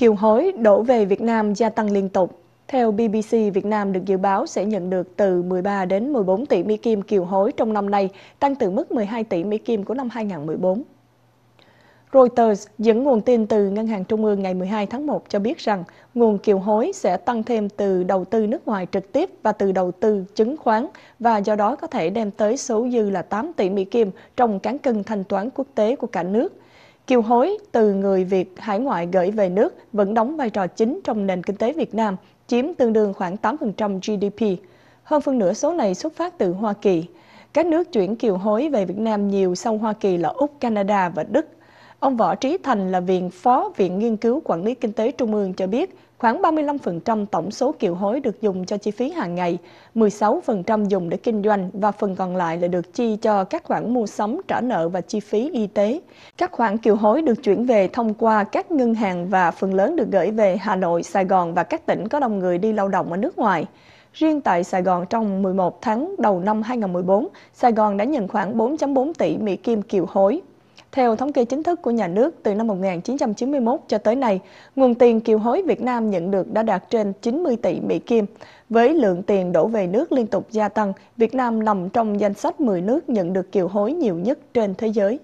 kiều hối đổ về Việt Nam gia tăng liên tục. Theo BBC, Việt Nam được dự báo sẽ nhận được từ 13 đến 14 tỷ Mỹ Kim kiều hối trong năm nay, tăng từ mức 12 tỷ Mỹ Kim của năm 2014. Reuters dẫn nguồn tin từ Ngân hàng Trung ương ngày 12 tháng 1 cho biết rằng nguồn kiều hối sẽ tăng thêm từ đầu tư nước ngoài trực tiếp và từ đầu tư chứng khoán và do đó có thể đem tới số dư là 8 tỷ Mỹ Kim trong cán cân thanh toán quốc tế của cả nước – kiều hối từ người Việt hải ngoại gửi về nước vẫn đóng vai trò chính trong nền kinh tế Việt Nam, chiếm tương đương khoảng 8% GDP. Hơn phân nửa số này xuất phát từ Hoa Kỳ. Các nước chuyển kiều hối về Việt Nam nhiều sau Hoa Kỳ là Úc, Canada và Đức Ông Võ Trí Thành là viện phó Viện Nghiên cứu Quản lý Kinh tế Trung ương cho biết, khoảng 35% tổng số kiều hối được dùng cho chi phí hàng ngày, 16% dùng để kinh doanh và phần còn lại là được chi cho các khoản mua sắm, trả nợ và chi phí y tế. Các khoản kiều hối được chuyển về thông qua các ngân hàng và phần lớn được gửi về Hà Nội, Sài Gòn và các tỉnh có đông người đi lao động ở nước ngoài. Riêng tại Sài Gòn trong 11 tháng đầu năm 2014, Sài Gòn đã nhận khoảng 4.4 tỷ Mỹ Kim kiều hối theo thống kê chính thức của nhà nước, từ năm 1991 cho tới nay, nguồn tiền kiều hối Việt Nam nhận được đã đạt trên 90 tỷ Mỹ Kim. Với lượng tiền đổ về nước liên tục gia tăng, Việt Nam nằm trong danh sách 10 nước nhận được kiều hối nhiều nhất trên thế giới.